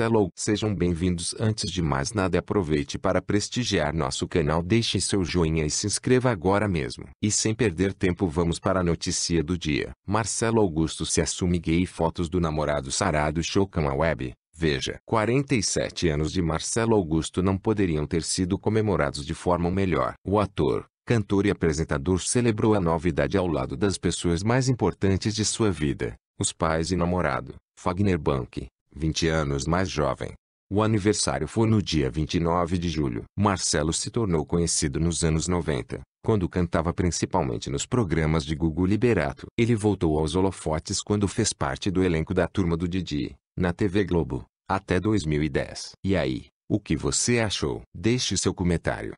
Hello, sejam bem-vindos. Antes de mais nada, aproveite para prestigiar nosso canal, deixe seu joinha e se inscreva agora mesmo. E sem perder tempo, vamos para a notícia do dia. Marcelo Augusto se assume gay fotos do namorado sarado chocam a web. Veja, 47 anos de Marcelo Augusto não poderiam ter sido comemorados de forma melhor. O ator, cantor e apresentador celebrou a novidade ao lado das pessoas mais importantes de sua vida, os pais e namorado, Fagner Bank. 20 anos mais jovem. O aniversário foi no dia 29 de julho. Marcelo se tornou conhecido nos anos 90, quando cantava principalmente nos programas de Gugu Liberato. Ele voltou aos holofotes quando fez parte do elenco da Turma do Didi, na TV Globo, até 2010. E aí, o que você achou? Deixe seu comentário.